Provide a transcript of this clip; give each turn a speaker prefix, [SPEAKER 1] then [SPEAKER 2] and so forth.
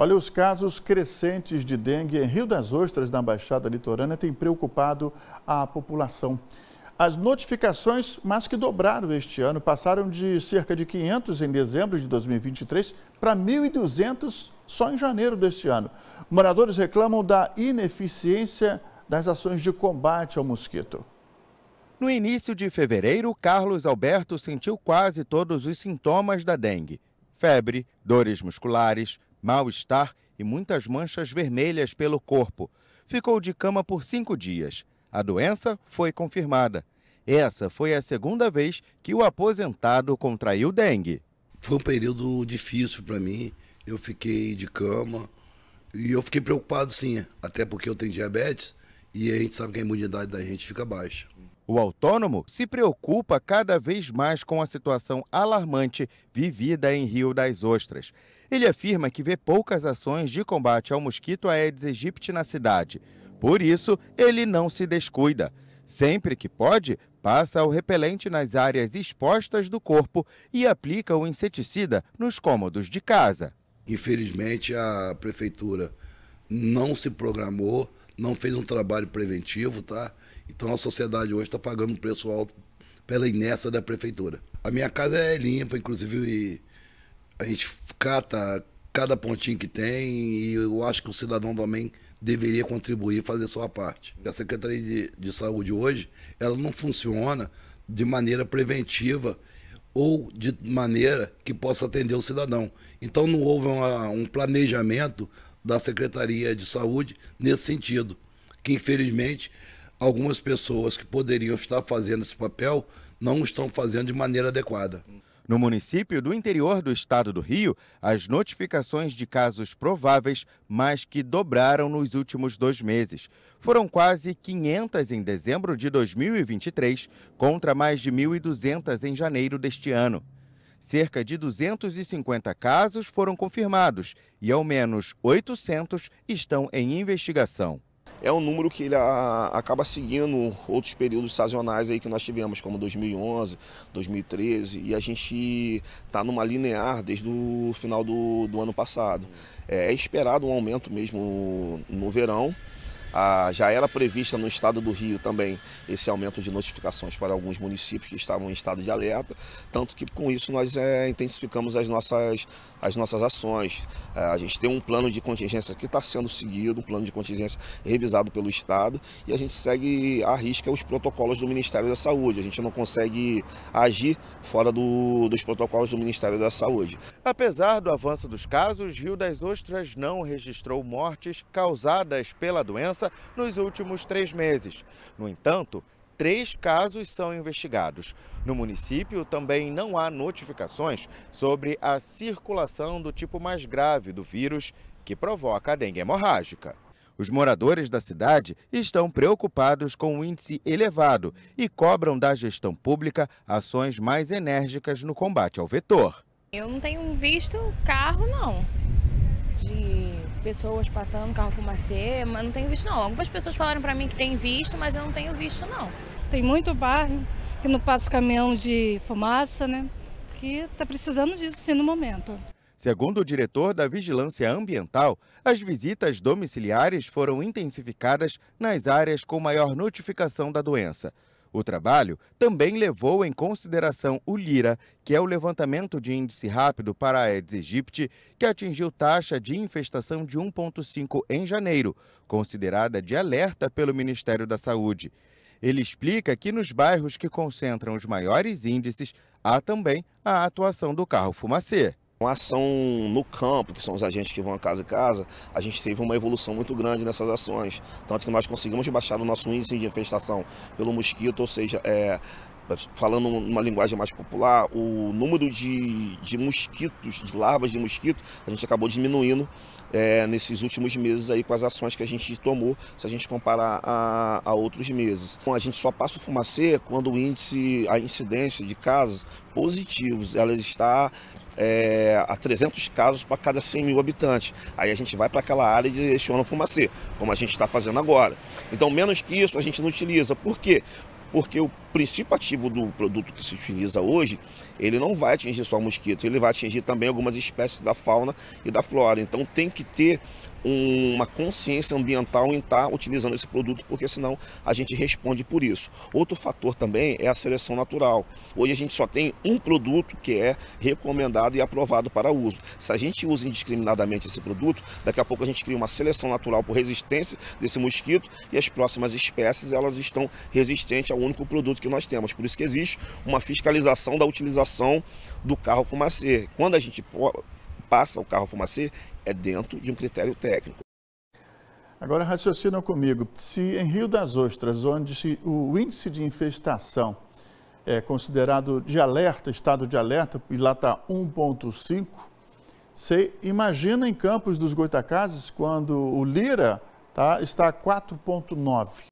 [SPEAKER 1] Olha, os casos crescentes de dengue em Rio das Ostras, na Baixada Litorânea, têm preocupado a população. As notificações, mais que dobraram este ano, passaram de cerca de 500 em dezembro de 2023 para 1.200 só em janeiro deste ano. Moradores reclamam da ineficiência das ações de combate ao mosquito. No início de fevereiro, Carlos Alberto sentiu
[SPEAKER 2] quase todos os sintomas da dengue: febre, dores musculares, mal-estar e muitas manchas vermelhas pelo corpo. Ficou de cama por cinco dias. A doença foi confirmada. Essa foi a segunda vez que o aposentado contraiu dengue. Foi um período difícil para mim. Eu fiquei de
[SPEAKER 3] cama e eu fiquei preocupado sim, até porque eu tenho diabetes e a gente sabe que a
[SPEAKER 2] imunidade da gente fica baixa. O autônomo se preocupa cada vez mais com a situação alarmante vivida em Rio das Ostras. Ele afirma que vê poucas ações de combate ao mosquito Aedes aegypti na cidade. Por isso, ele não se descuida. Sempre que pode, passa o repelente nas áreas expostas do corpo e aplica o inseticida nos cômodos de casa. Infelizmente,
[SPEAKER 3] a prefeitura não se programou, não fez um trabalho preventivo, tá? Então a sociedade hoje está pagando um preço alto pela inércia da prefeitura. A minha casa é limpa, inclusive a gente cata cada pontinho que tem e eu acho que o cidadão também deveria contribuir, fazer sua parte. A Secretaria de, de Saúde hoje, ela não funciona de maneira preventiva ou de maneira que possa atender o cidadão. Então não houve uma, um planejamento da Secretaria de Saúde nesse sentido. Que, infelizmente, algumas pessoas que poderiam estar fazendo esse papel não estão fazendo de maneira adequada.
[SPEAKER 2] No município do interior do estado do Rio, as notificações de casos prováveis mais que dobraram nos últimos dois meses. Foram quase 500 em dezembro de 2023, contra mais de 1.200 em janeiro deste ano cerca de 250 casos foram confirmados e ao menos
[SPEAKER 4] 800 estão em investigação. É um número que ele acaba seguindo outros períodos sazonais aí que nós tivemos, como 2011, 2013, e a gente está numa linear desde o final do, do ano passado. É, é esperado um aumento mesmo no verão, ah, já era prevista no estado do Rio também esse aumento de notificações para alguns municípios que estavam em estado de alerta, tanto que com isso nós é, intensificamos as nossas, as nossas ações. Ah, a gente tem um plano de contingência que está sendo seguido, um plano de contingência revisado pelo Estado, e a gente segue à risca os protocolos do Ministério da Saúde. A gente não consegue agir fora do, dos protocolos do Ministério da Saúde.
[SPEAKER 2] Apesar do avanço dos casos, Rio das Ostras não registrou mortes causadas pela doença nos últimos três meses. No entanto, três casos são investigados. No município também não há notificações sobre a circulação do tipo mais grave do vírus que provoca a dengue hemorrágica. Os moradores da cidade estão preocupados com o índice elevado e cobram da gestão pública ações mais enérgicas no combate ao vetor.
[SPEAKER 1] Eu não tenho visto carro, não de pessoas passando carro fumacê, mas não tenho visto não. Algumas pessoas falaram para mim que tem visto, mas eu não tenho visto não. Tem muito bairro que não passa o caminhão de fumaça, né? Que está precisando disso sim no momento.
[SPEAKER 2] Segundo o diretor da Vigilância Ambiental, as visitas domiciliares foram intensificadas nas áreas com maior notificação da doença. O trabalho também levou em consideração o Lira, que é o levantamento de índice rápido para a Aedes aegypti, que atingiu taxa de infestação de 1,5 em janeiro, considerada de alerta pelo Ministério da Saúde. Ele explica que nos bairros que concentram os maiores índices, há também
[SPEAKER 4] a atuação do carro fumacê uma ação no campo, que são os agentes que vão a casa em casa, a gente teve uma evolução muito grande nessas ações. Tanto que nós conseguimos baixar o nosso índice de infestação pelo mosquito, ou seja, é, falando numa linguagem mais popular, o número de, de mosquitos, de larvas de mosquito, a gente acabou diminuindo é, nesses últimos meses aí com as ações que a gente tomou, se a gente comparar a, a outros meses. Então, a gente só passa o fumacê quando o índice, a incidência de casos positivos, ela está é, a 300 casos para cada 100 mil habitantes. Aí a gente vai para aquela área de o fumacê, como a gente está fazendo agora. Então, menos que isso a gente não utiliza. Por quê? porque o princípio ativo do produto que se utiliza hoje, ele não vai atingir só o mosquito, ele vai atingir também algumas espécies da fauna e da flora. Então tem que ter uma consciência ambiental em estar tá utilizando esse produto, porque senão a gente responde por isso. Outro fator também é a seleção natural. Hoje a gente só tem um produto que é recomendado e aprovado para uso. Se a gente usa indiscriminadamente esse produto, daqui a pouco a gente cria uma seleção natural por resistência desse mosquito e as próximas espécies elas estão resistentes ao único produto que nós temos. Por isso que existe uma fiscalização da utilização do carro fumacê. Quando a gente passa o carro a fumacê é dentro de um critério técnico.
[SPEAKER 1] Agora raciocina comigo, se em Rio das Ostras, onde o índice de infestação é considerado de alerta, estado de alerta, e lá está 1.5, se imagina em Campos dos Goitacazes, quando o Lira tá, está 4.9.